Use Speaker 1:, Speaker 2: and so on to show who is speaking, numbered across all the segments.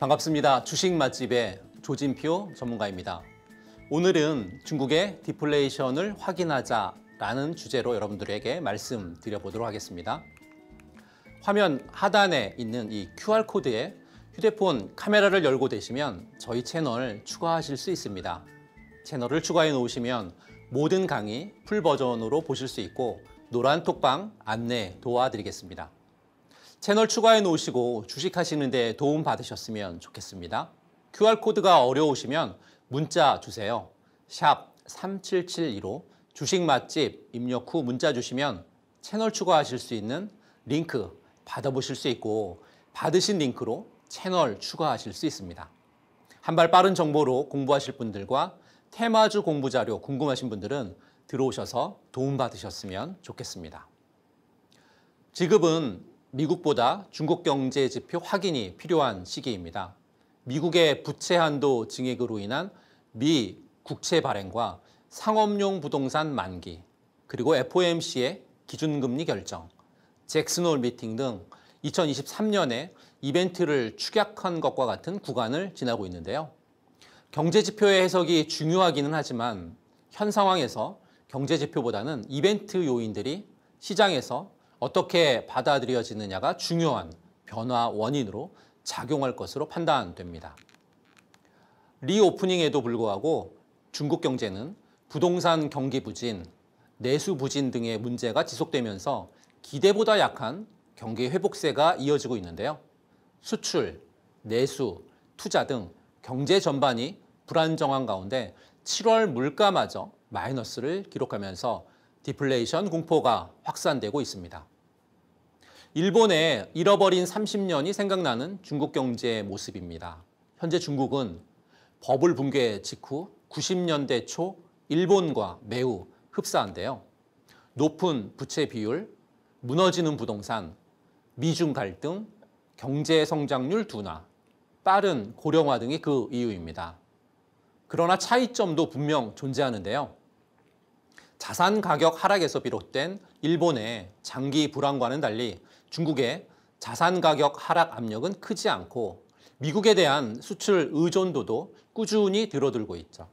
Speaker 1: 반갑습니다. 주식 맛집의 조진표 전문가입니다. 오늘은 중국의 디플레이션을 확인하자라는 주제로 여러분들에게 말씀드려보도록 하겠습니다. 화면 하단에 있는 이 QR코드에 휴대폰 카메라를 열고 되시면 저희 채널 추가하실 수 있습니다. 채널을 추가해 놓으시면 모든 강의 풀 버전으로 보실 수 있고 노란 톡방 안내 도와드리겠습니다. 채널 추가해 놓으시고 주식하시는 데 도움 받으셨으면 좋겠습니다. QR코드가 어려우시면 문자 주세요. 샵 3772로 주식 맛집 입력 후 문자 주시면 채널 추가하실 수 있는 링크 받아보실 수 있고 받으신 링크로 채널 추가하실 수 있습니다. 한 발 빠른 정보로 공부하실 분들과 테마주 공부 자료 궁금하신 분들은 들어오셔서 도움받으셨으면 좋겠습니다. 지급은 미국보다 중국 경제 지표 확인이 필요한 시기입니다. 미국의 부채 한도 증액으로 인한 미 국채 발행과 상업용 부동산 만기, 그리고 FOMC의 기준금리 결정, 잭슨홀 미팅 등 2023년에 이벤트를 축약한 것과 같은 구간을 지나고 있는데요. 경제 지표의 해석이 중요하기는 하지만 현 상황에서 경제 지표보다는 이벤트 요인들이 시장에서 어떻게 받아들여지느냐가 중요한 변화 원인으로 작용할 것으로 판단됩니다. 리오프닝에도 불구하고 중국 경제는 부동산 경기 부진, 내수 부진 등의 문제가 지속되면서 기대보다 약한 경기 회복세가 이어지고 있는데요. 수출, 내수, 투자 등 경제 전반이 불안정한 가운데 7월 물가마저 마이너스를 기록하면서 디플레이션 공포가 확산되고 있습니다. 일본의 잃어버린 30년이 생각나는 중국 경제의 모습입니다. 현재 중국은 버블 붕괴 직후 90년대 초 일본과 매우 흡사한데요. 높은 부채 비율, 무너지는 부동산, 미중 갈등, 경제 성장률 둔화, 빠른 고령화 등이 그 이유입니다. 그러나 차이점도 분명 존재하는데요. 자산 가격 하락에서 비롯된 일본의 장기 불안과는 달리 중국의 자산 가격 하락 압력은 크지 않고 미국에 대한 수출 의존도도 꾸준히 들어들고 있죠.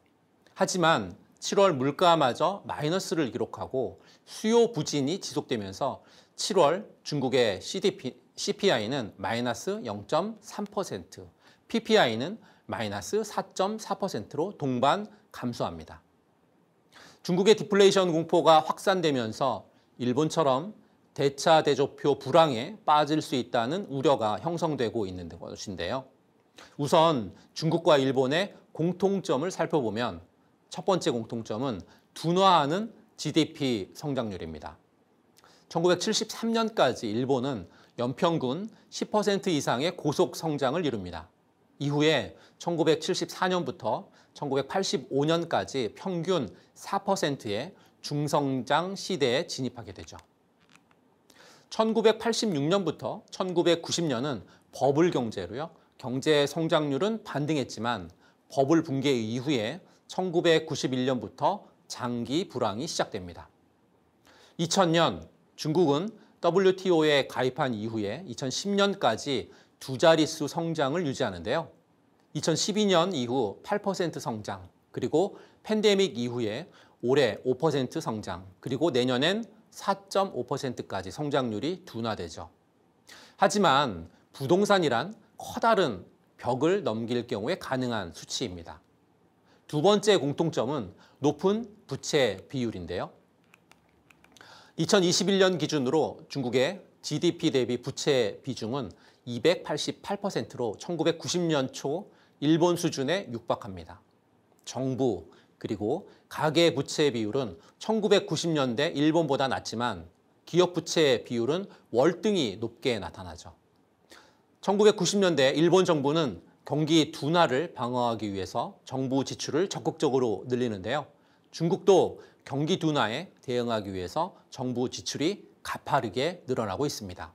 Speaker 1: 하지만 7월 물가마저 마이너스를 기록하고 수요 부진이 지속되면서 7월 중국의 CDP, CPI는 마이너스 0.3%, PPI는 마이너스 4.4%로 동반 감소합니다. 중국의 디플레이션 공포가 확산되면서 일본처럼 대차 대조표 불황에 빠질 수 있다는 우려가 형성되고 있는 것인데요. 우선 중국과 일본의 공통점을 살펴보면 첫 번째 공통점은 둔화하는 GDP 성장률입니다. 1973년까지 일본은 연평균 10% 이상의 고속 성장을 이룹니다. 이후에 1974년부터 1985년까지 평균 4%의 중성장 시대에 진입하게 되죠. 1986년부터 1990년은 버블 경제로요. 경제 성장률은 반등했지만 버블 붕괴 이후에 1991년부터 장기 불황이 시작됩니다. 2000년 중국은 WTO에 가입한 이후에 2010년까지 두 자릿수 성장을 유지하는데요. 2012년 이후 8% 성장, 그리고 팬데믹 이후에 올해 5% 성장, 그리고 내년엔 4.5%까지 성장률이 둔화되죠. 하지만 부동산이란 커다란 벽을 넘길 경우에 가능한 수치입니다. 두 번째 공통점은 높은 부채 비율인데요. 2021년 기준으로 중국의 GDP 대비 부채 비중은 288%로 1990년 초 일본 수준에 육박합니다. 정부 그리고 가계 부채 비율은 1990년대 일본보다 낮지만 기업 부채 비율은 월등히 높게 나타나죠. 1990년대 일본 정부는 경기 둔화를 방어하기 위해서 정부 지출을 적극적으로 늘리는데요. 중국도 경기 둔화에 대응하기 위해서 정부 지출이 가파르게 늘어나고 있습니다.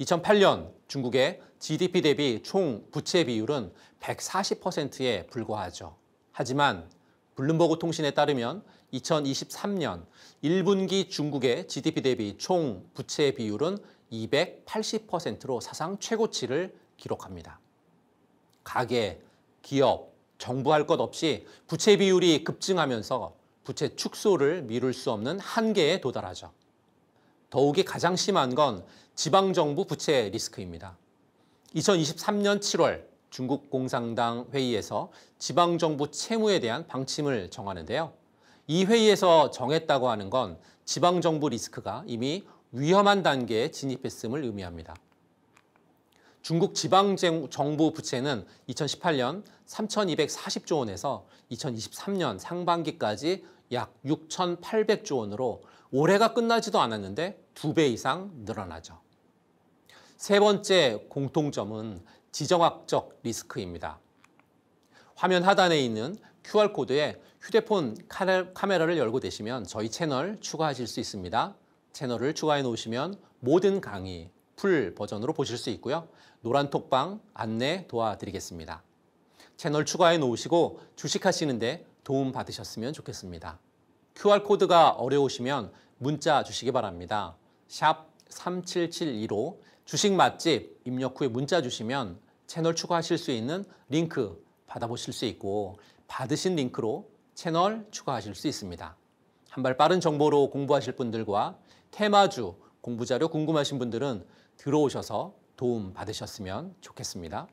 Speaker 1: 2008년 중국의 GDP 대비 총 부채 비율은 140%에 불과하죠. 하지만 블룸버그 통신에 따르면 2023년 1분기 중국의 GDP 대비 총 부채 비율은 280%로 사상 최고치를 기록합니다. 가계, 기업, 정부 할 것 없이 부채 비율이 급증하면서 부채 축소를 미룰 수 없는 한계에 도달하죠. 더욱이 가장 심한 건 지방정부 부채 리스크입니다. 2023년 7월 중국 공산당 회의에서 지방정부 채무에 대한 방침을 정하는데요. 이 회의에서 정했다고 하는 건 지방정부 리스크가 이미 위험한 단계에 진입했음을 의미합니다. 중국 지방정부 부채는 2018년 3,240조 원에서 2023년 상반기까지 약 6,800조 원으로 올해가 끝나지도 않았는데 두 배 이상 늘어나죠. 세 번째 공통점은 지정학적 리스크입니다. 화면 하단에 있는 QR코드에 휴대폰 카메라를 열고 계시면 저희 채널 추가하실 수 있습니다. 채널을 추가해 놓으시면 모든 강의 풀 버전으로 보실 수 있고요. 노란 톡방 안내 도와드리겠습니다. 채널 추가해 놓으시고 주식하시는데 도움 받으셨으면 좋겠습니다. QR코드가 어려우시면 문자 주시기 바랍니다. 샵 3772로 주식 맛집 입력 후에 문자 주시면 채널 추가하실 수 있는 링크 받아보실 수 있고 받으신 링크로 채널 추가하실 수 있습니다. 한발 빠른 정보로 공부하실 분들과 테마주 공부자료 궁금하신 분들은 들어오셔서 도움 받으셨으면 좋겠습니다.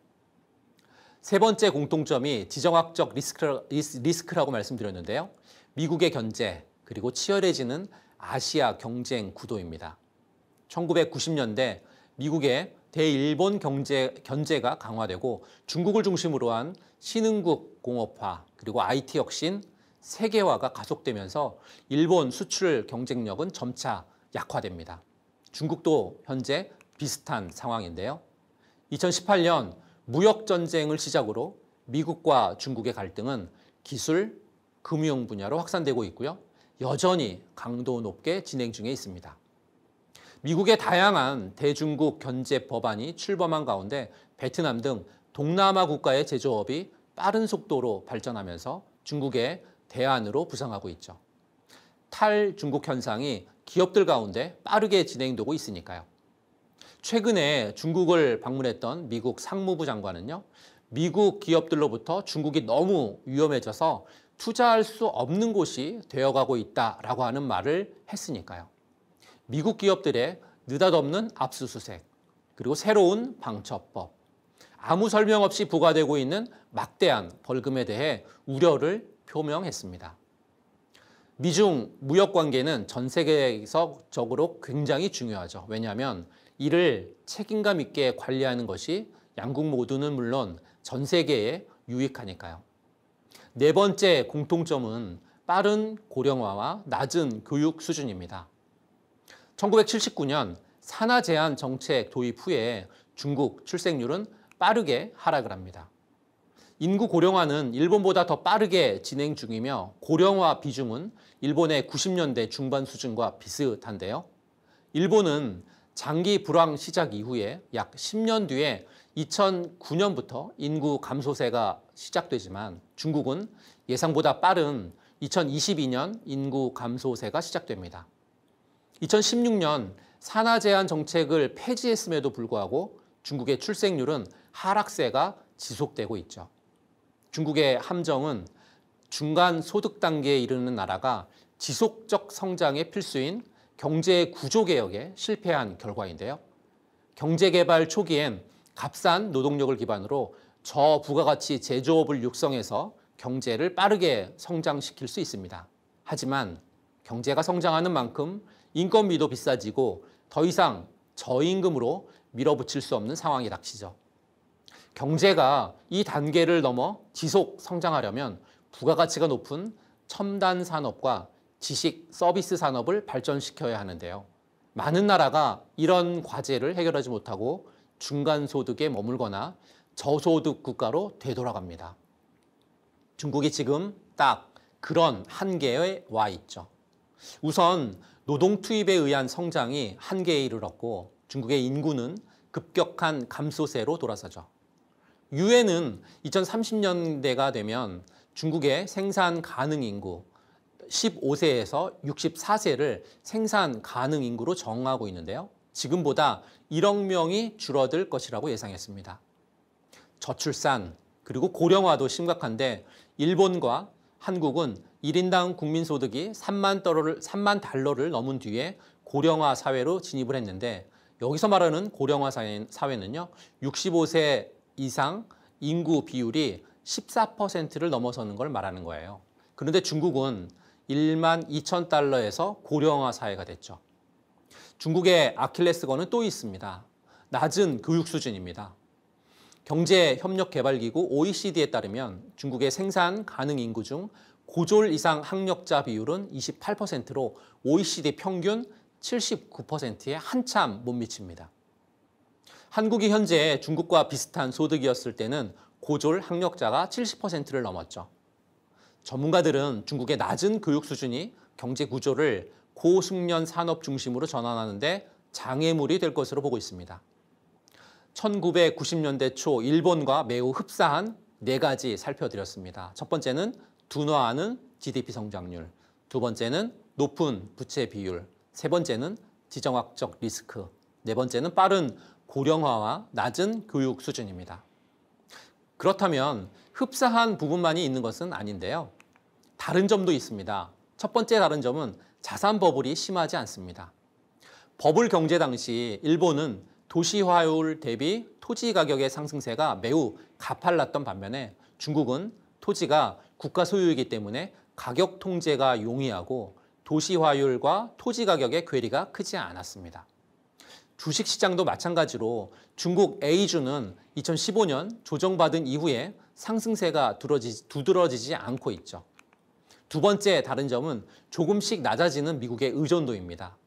Speaker 1: 세 번째 공통점이 지정학적 리스크, 라고 말씀드렸는데요. 미국의 견제 그리고 치열해지는 아시아 경쟁 구도입니다. 1990년대 미국의 대일본 경제, 견제가 강화되고 중국을 중심으로 한 신흥국 공업화 그리고 IT 혁신 세계화가 가속되면서 일본 수출 경쟁력은 점차 약화됩니다. 중국도 현재 비슷한 상황인데요. 2018년 무역 전쟁을 시작으로 미국과 중국의 갈등은 기술, 금융 분야로 확산되고 있고요. 여전히 강도 높게 진행 중에 있습니다. 미국의 다양한 대중국 견제 법안이 출범한 가운데 베트남 등 동남아 국가의 제조업이 빠른 속도로 발전하면서 중국의 대안으로 부상하고 있죠. 탈중국 현상이 기업들 가운데 빠르게 진행되고 있으니까요. 최근에 중국을 방문했던 미국 상무부 장관은요. 미국 기업들로부터 중국이 너무 위험해져서 투자할 수 없는 곳이 되어가고 있다라고 하는 말을 했으니까요. 미국 기업들의 느닷없는 압수수색, 그리고 새로운 방첩법, 아무 설명 없이 부과되고 있는 막대한 벌금에 대해 우려를 표명했습니다. 미중 무역 관계는 전 세계에서 적으로 굉장히 중요하죠. 왜냐하면 이를 책임감 있게 관리하는 것이 양국 모두는 물론 전 세계에 유익하니까요. 네 번째 공통점은 빠른 고령화와 낮은 교육 수준입니다. 1979년 산하 제한 정책 도입 후에 중국 출생률은 빠르게 하락을 합니다. 인구 고령화는 일본보다 더 빠르게 진행 중이며 고령화 비중은 일본의 90년대 중반 수준과 비슷한데요. 일본은 장기 불황 시작 이후에 약 10년 뒤에 2009년부터 인구 감소세가 시작되지만 중국은 예상보다 빠른 2022년 인구 감소세가 시작됩니다. 2016년 산화 제한 정책을 폐지했음에도 불구하고 중국의 출생률은 하락세가 지속되고 있죠. 중국의 함정은 중간 소득 단계에 이르는 나라가 지속적 성장의 필수인 경제 구조 개혁에 실패한 결과인데요. 경제 개발 초기엔 값싼 노동력을 기반으로 저부가가치 제조업을 육성해서 경제를 빠르게 성장시킬 수 있습니다. 하지만 경제가 성장하는 만큼 인건비도 비싸지고 더 이상 저임금으로 밀어붙일 수 없는 상황이 닥치죠. 경제가 이 단계를 넘어 지속 성장하려면 부가가치가 높은 첨단 산업과 지식, 서비스 산업을 발전시켜야 하는데요. 많은 나라가 이런 과제를 해결하지 못하고 중간소득에 머물거나 저소득 국가로 되돌아갑니다. 중국이 지금 딱 그런 한계에 와 있죠. 우선 노동 투입에 의한 성장이 한계에 이르렀고 중국의 인구는 급격한 감소세로 돌아서죠. 유엔은 2030년대가 되면 중국의 생산 가능 인구 15세에서 64세를 생산 가능 인구로 정하고 있는데요. 지금보다 1억 명이 줄어들 것이라고 예상했습니다. 저출산 그리고 고령화도 심각한데 일본과 한국은 1인당 국민소득이 3만 달러를, 3만 달러를 넘은 뒤에 고령화 사회로 진입을 했는데 여기서 말하는 고령화 사회는요. 65세 이상 인구 비율이 14%를 넘어서는 걸 말하는 거예요. 그런데 중국은 1만 2천 달러에서 고령화 사회가 됐죠. 중국의 아킬레스건은 또 있습니다. 낮은 교육 수준입니다. 경제협력개발기구 OECD에 따르면 중국의 생산 가능 인구 중 고졸 이상 학력자 비율은 28%로 OECD 평균 79%에 한참 못 미칩니다. 한국이 현재 중국과 비슷한 소득이었을 때는 고졸 학력자가 70%를 넘었죠. 전문가들은 중국의 낮은 교육 수준이 경제 구조를 고숙련 산업 중심으로 전환하는데 장애물이 될 것으로 보고 있습니다. 1990년대 초 일본과 매우 흡사한 네 가지 살펴드렸습니다. 첫 번째는 둔화하는 GDP 성장률, 두 번째는 높은 부채 비율, 세 번째는 지정학적 리스크, 네 번째는 빠른 고령화와 낮은 교육 수준입니다. 그렇다면 흡사한 부분만이 있는 것은 아닌데요. 다른 점도 있습니다. 첫 번째 다른 점은 자산 버블이 심하지 않습니다. 버블 경제 당시 일본은 도시화율 대비 토지 가격의 상승세가 매우 가팔랐던 반면에 중국은 토지가 국가 소유이기 때문에 가격 통제가 용이하고 도시화율과 토지 가격의 괴리가 크지 않았습니다. 주식시장도 마찬가지로 중국 A주는 2015년 조정받은 이후에 상승세가 두드러지지 않고 있죠. 두 번째 다른 점은 조금씩 낮아지는 미국의 의존도입니다.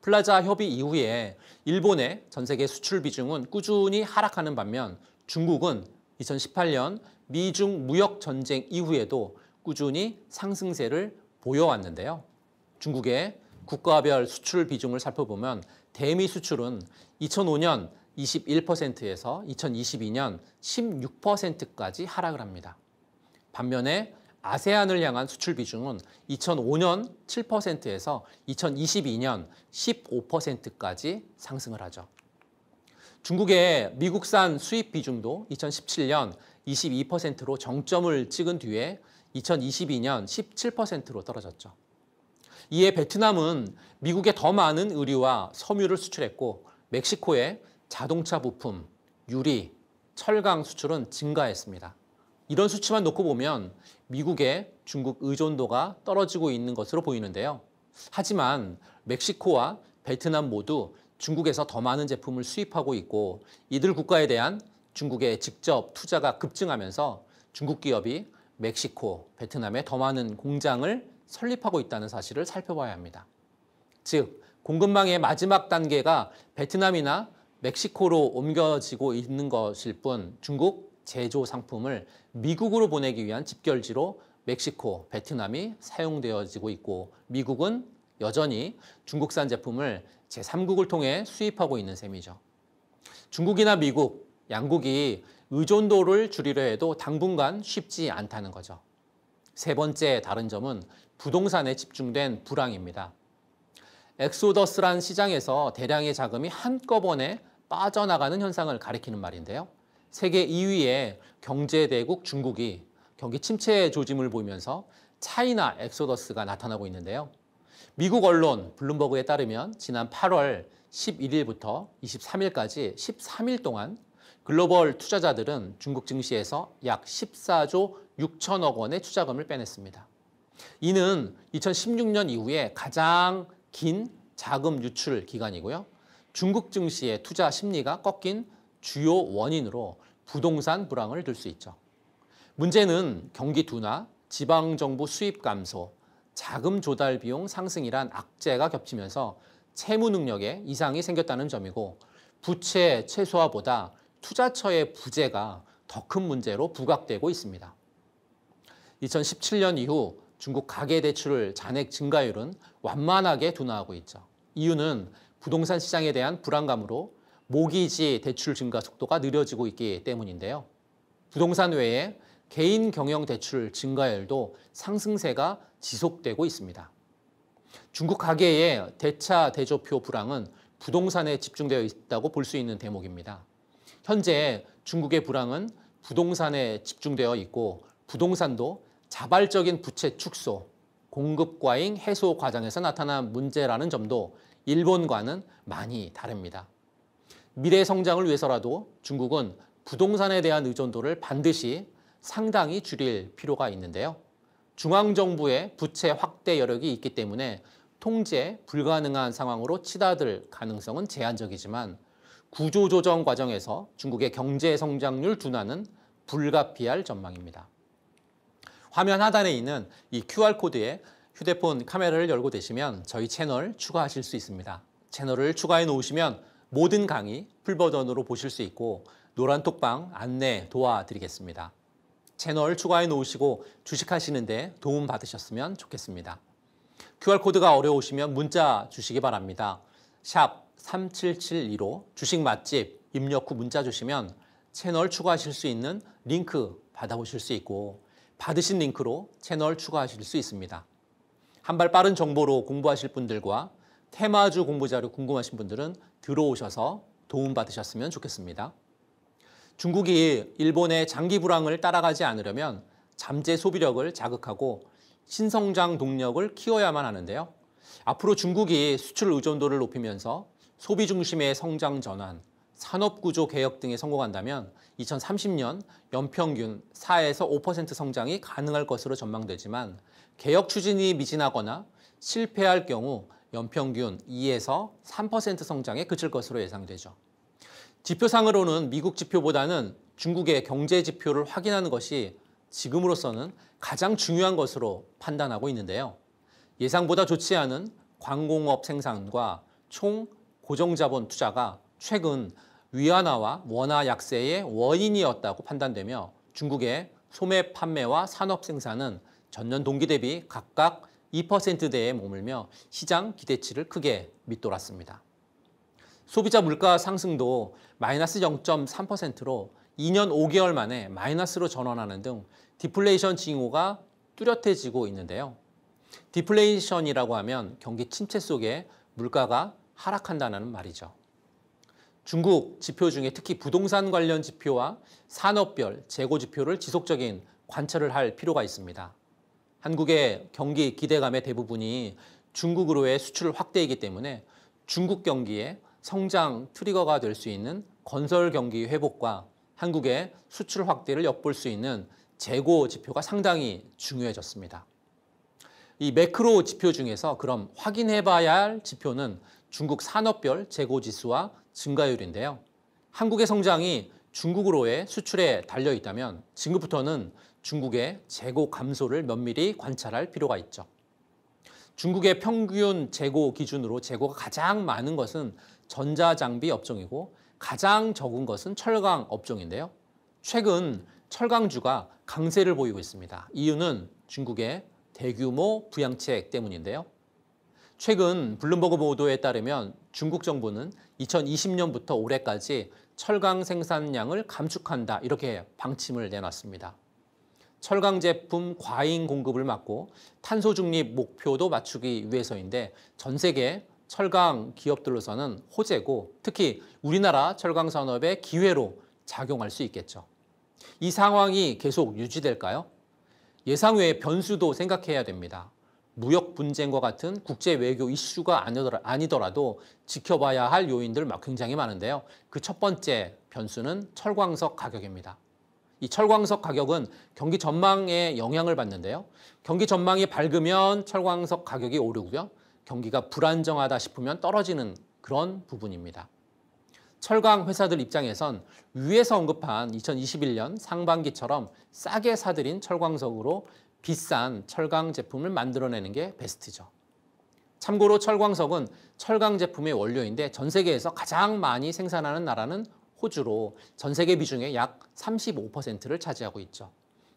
Speaker 1: 플라자 협의 이후에 일본의 전 세계 수출 비중은 꾸준히 하락하는 반면 중국은 2018년 미중 무역 전쟁 이후에도 꾸준히 상승세를 보여왔는데요. 중국의 국가별 수출 비중을 살펴보면 대미 수출은 2005년 21%에서 2022년 16%까지 하락을 합니다. 반면에 아세안을 향한 수출 비중은 2005년 7%에서 2022년 15%까지 상승을 하죠. 중국의 미국산 수입 비중도 2017년 22%로 정점을 찍은 뒤에 2022년 17%로 떨어졌죠. 이에 베트남은 미국에 더 많은 의류와 섬유를 수출했고 멕시코의 자동차 부품, 유리, 철강 수출은 증가했습니다. 이런 수치만 놓고 보면 미국의 중국 의존도가 떨어지고 있는 것으로 보이는데요. 하지만 멕시코와 베트남 모두 중국에서 더 많은 제품을 수입하고 있고 이들 국가에 대한 중국의 직접 투자가 급증하면서 중국 기업이 멕시코, 베트남에 더 많은 공장을 설립하고 있다는 사실을 살펴봐야 합니다. 즉, 공급망의 마지막 단계가 베트남이나 멕시코로 옮겨지고 있는 것일 뿐 중국, 제조 상품을 미국으로 보내기 위한 집결지로 멕시코, 베트남이 사용되어지고 있고 미국은 여전히 중국산 제품을 제3국을 통해 수입하고 있는 셈이죠. 중국이나 미국, 양국이 의존도를 줄이려 해도 당분간 쉽지 않다는 거죠. 세 번째 다른 점은 부동산에 집중된 불황입니다. 엑소더스란 시장에서 대량의 자금이 한꺼번에 빠져나가는 현상을 가리키는 말인데요. 세계 2위의 경제대국 중국이 경기 침체 조짐을 보이면서 차이나 엑소더스가 나타나고 있는데요. 미국 언론 블룸버그에 따르면 지난 8월 11일부터 23일까지 13일 동안 글로벌 투자자들은 중국 증시에서 약 14조 6천억 원의 투자금을 빼냈습니다. 이는 2016년 이후에 가장 긴 자금 유출 기간이고요. 중국 증시의 투자 심리가 꺾인 주요 원인으로 부동산 불황을 들 수 있죠. 문제는 경기 둔화, 지방정부 수입 감소, 자금 조달 비용 상승이란 악재가 겹치면서 채무 능력에 이상이 생겼다는 점이고 부채 최소화보다 투자처의 부재가 더 큰 문제로 부각되고 있습니다. 2017년 이후 중국 가계대출 잔액 증가율은 완만하게 둔화하고 있죠. 이유는 부동산 시장에 대한 불안감으로 모기지 대출 증가 속도가 느려지고 있기 때문인데요. 부동산 외에 개인 경영 대출 증가율도 상승세가 지속되고 있습니다. 중국 가계의 대차 대조표 불황은 부동산에 집중되어 있다고 볼 수 있는 대목입니다. 현재 중국의 불황은 부동산에 집중되어 있고 부동산도 자발적인 부채 축소, 공급 과잉 해소 과정에서 나타난 문제라는 점도 일본과는 많이 다릅니다. 미래 성장을 위해서라도 중국은 부동산에 대한 의존도를 반드시 상당히 줄일 필요가 있는데요. 중앙정부의 부채 확대 여력이 있기 때문에 통제 불가능한 상황으로 치닫을 가능성은 제한적이지만 구조조정 과정에서 중국의 경제 성장률 둔화는 불가피할 전망입니다. 화면 하단에 있는 이 QR코드에 휴대폰 카메라를 열고 되시면 저희 채널 추가하실 수 있습니다. 채널을 추가해 놓으시면 모든 강의 풀버전으로 보실 수 있고 노란톡방 안내 도와드리겠습니다. 채널 추가해 놓으시고 주식하시는데 도움 받으셨으면 좋겠습니다. QR코드가 어려우시면 문자 주시기 바랍니다. 샵 3772로 주식 맛집 입력 후 문자 주시면 채널 추가하실 수 있는 링크 받아보실 수 있고 받으신 링크로 채널 추가하실 수 있습니다. 한 발 빠른 정보로 공부하실 분들과 테마주 공부 자료 궁금하신 분들은 들어오셔서 도움받으셨으면 좋겠습니다. 중국이 일본의 장기 불황을 따라가지 않으려면 잠재 소비력을 자극하고 신성장 동력을 키워야만 하는데요. 앞으로 중국이 수출 의존도를 높이면서 소비 중심의 성장 전환, 산업 구조 개혁 등에 성공한다면 2030년 연평균 4에서 5% 성장이 가능할 것으로 전망되지만 개혁 추진이 미진하거나 실패할 경우 연평균 2에서 3% 성장에 그칠 것으로 예상되죠. 지표상으로는 미국 지표보다는 중국의 경제 지표를 확인하는 것이 지금으로서는 가장 중요한 것으로 판단하고 있는데요. 예상보다 좋지 않은 광공업 생산과 총 고정자본 투자가 최근 위안화와 원화 약세의 원인이었다고 판단되며 중국의 소매 판매와 산업 생산은 전년 동기 대비 각각 2%대에 머물며 시장 기대치를 크게 밑돌았습니다. 소비자 물가 상승도 마이너스 0.3%로 2년 5개월 만에 마이너스로 전환하는 등 디플레이션 징후가 뚜렷해지고 있는데요. 디플레이션이라고 하면 경기 침체 속에 물가가 하락한다는 말이죠. 중국 지표 중에 특히 부동산 관련 지표와 산업별 재고 지표를 지속적인 관찰을 할 필요가 있습니다. 한국의 경기 기대감의 대부분이 중국으로의 수출 확대이기 때문에 중국 경기의 성장 트리거가 될 수 있는 건설 경기 회복과 한국의 수출 확대를 엿볼 수 있는 재고 지표가 상당히 중요해졌습니다. 이 매크로 지표 중에서 그럼 확인해 봐야 할 지표는 중국 산업별 재고 지수와 증가율인데요. 한국의 성장이 중국으로의 수출에 달려 있다면 지금부터는 중국의 재고 감소를 면밀히 관찰할 필요가 있죠. 중국의 평균 재고 기준으로 재고가 가장 많은 것은 전자장비 업종이고 가장 적은 것은 철강 업종인데요. 최근 철강주가 강세를 보이고 있습니다. 이유는 중국의 대규모 부양책 때문인데요. 최근 블룸버그 보도에 따르면 중국 정부는 2020년부터 올해까지 철강 생산량을 감축한다 이렇게 방침을 내놨습니다. 철강 제품 과잉 공급을 막고 탄소 중립 목표도 맞추기 위해서인데 전 세계 철강 기업들로서는 호재고 특히 우리나라 철강 산업의 기회로 작용할 수 있겠죠. 이 상황이 계속 유지될까요? 예상 외의 변수도 생각해야 됩니다. 무역 분쟁과 같은 국제 외교 이슈가 아니더라도 지켜봐야 할 요인들 굉장히 많은데요. 그 첫 번째 변수는 철광석 가격입니다. 이 철광석 가격은 경기 전망에 영향을 받는데요. 경기 전망이 밝으면 철광석 가격이 오르고요. 경기가 불안정하다 싶으면 떨어지는 그런 부분입니다. 철강 회사들 입장에선 위에서 언급한 2021년 상반기처럼 싸게 사들인 철광석으로 비싼 철강 제품을 만들어내는 게 베스트죠. 참고로 철광석은 철강 제품의 원료인데 전 세계에서 가장 많이 생산하는 나라는 호주로 전 세계 비중의 약 35%를 차지하고 있죠.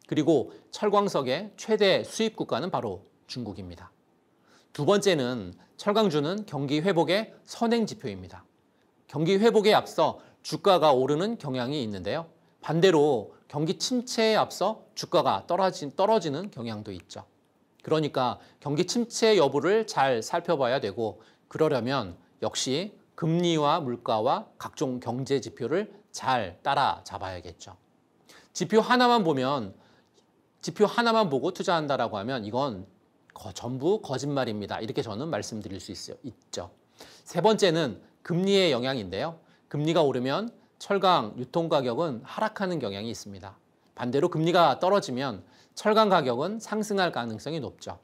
Speaker 1: 그리고 철광석의 최대 수입 국가는 바로 중국입니다. 두 번째는 철강주는 경기 회복의 선행 지표입니다. 경기 회복에 앞서 주가가 오르는 경향이 있는데요. 반대로 경기 침체에 앞서 주가가 떨어진, 떨어지는 경향도 있죠. 그러니까 경기 침체 여부를 잘 살펴봐야 되고 그러려면 역시 금리와 물가와 각종 경제 지표를 잘 따라잡아야겠죠. 지표 하나만 보면 지표 하나만 보고 투자한다라고 하면 이건 거, 전부 거짓말입니다. 이렇게 저는 말씀드릴 수 있어요. 있죠. 세 번째는 금리의 영향인데요. 금리가 오르면 철강 유통 가격은 하락하는 경향이 있습니다. 반대로 금리가 떨어지면 철강 가격은 상승할 가능성이 높죠.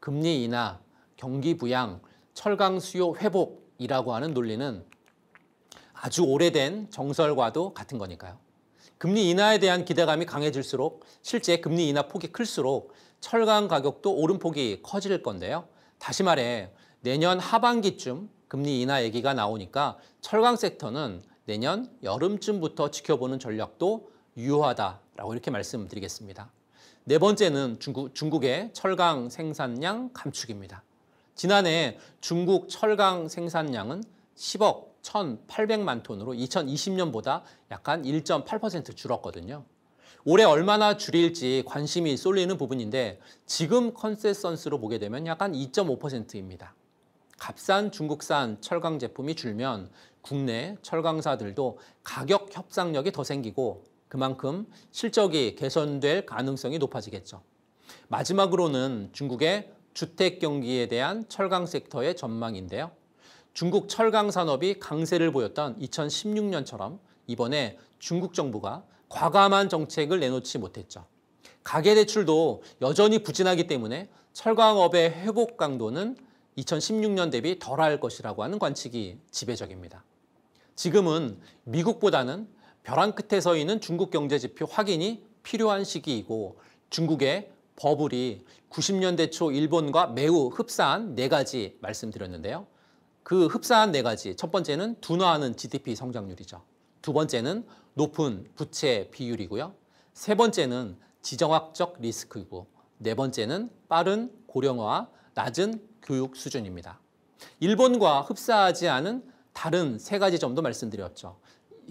Speaker 1: 금리 인하, 경기 부양, 철강 수요 회복 이라고 하는 논리는 아주 오래된 정설과도 같은 거니까요. 금리 인하에 대한 기대감이 강해질수록 실제 금리 인하 폭이 클수록 철강 가격도 오름폭이 커질 건데요. 다시 말해 내년 하반기쯤 금리 인하 얘기가 나오니까 철강 섹터는 내년 여름쯤부터 지켜보는 전략도 유효하다라고 이렇게 말씀드리겠습니다. 네 번째는 중국, 중국의 철강 생산량 감축입니다. 지난해 중국 철강 생산량은 10억 1,800만 톤으로 2020년보다 약간 1.8% 줄었거든요. 올해 얼마나 줄일지 관심이 쏠리는 부분인데 지금 컨세선스로 보게 되면 약간 2.5%입니다. 값싼 중국산 철강 제품이 줄면 국내 철강사들도 가격 협상력이 더 생기고 그만큼 실적이 개선될 가능성이 높아지겠죠. 마지막으로는 중국의 주택 경기에 대한 철강 섹터의 전망인데요. 중국 철강 산업이 강세를 보였던 2016년처럼 이번에 중국 정부가 과감한 정책을 내놓지 못했죠. 가계대출도 여전히 부진하기 때문에 철강업의 회복 강도는 2016년 대비 덜할 것이라고 하는 관측이 지배적입니다. 지금은 미국보다는 벼랑 끝에 서 있는 중국 경제지표 확인이 필요한 시기이고 중국의 버블이 90년대 초 일본과 매우 흡사한 네 가지 말씀드렸는데요. 그 흡사한 네 가지, 첫 번째는 둔화하는 GDP 성장률이죠. 두 번째는 높은 부채 비율이고요. 세 번째는 지정학적 리스크이고 네 번째는 빠른 고령화와 낮은 교육 수준입니다. 일본과 흡사하지 않은 다른 세 가지 점도 말씀드렸죠.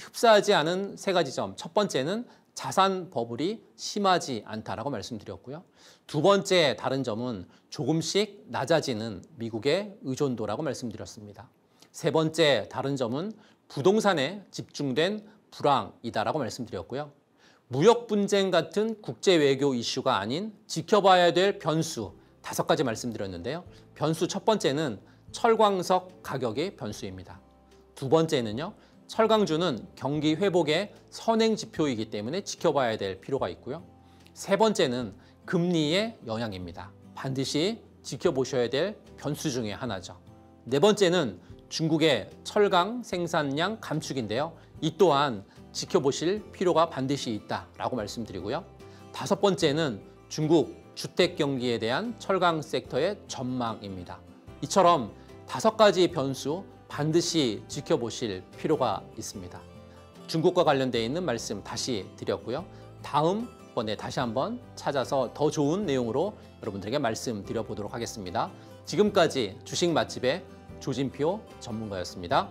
Speaker 1: 흡사하지 않은 세 가지 점. 첫 번째는 자산 버블이 심하지 않다라고 말씀드렸고요. 두 번째 다른 점은 조금씩 낮아지는 미국의 의존도라고 말씀드렸습니다. 세 번째 다른 점은 부동산에 집중된 불황이다라고 말씀드렸고요. 무역 분쟁 같은 국제 외교 이슈가 아닌 지켜봐야 될 변수 다섯 가지 말씀드렸는데요. 변수 첫 번째는 철광석 가격의 변수입니다. 두 번째는요. 철강주는 경기 회복의 선행 지표이기 때문에 지켜봐야 될 필요가 있고요. 세 번째는 금리의 영향입니다. 반드시 지켜보셔야 될 변수 중의 하나죠. 네 번째는 중국의 철강 생산량 감축인데요. 이 또한 지켜보실 필요가 반드시 있다라고 말씀드리고요. 다섯 번째는 중국 주택 경기에 대한 철강 섹터의 전망입니다. 이처럼 다섯 가지 변수, 반드시 지켜보실 필요가 있습니다. 중국과 관련돼 있는 말씀 다시 드렸고요. 다음 번에 다시 한번 찾아서 더 좋은 내용으로 여러분들에게 말씀드려 보도록 하겠습니다. 지금까지 주식 맛집의 조진표 전문가였습니다.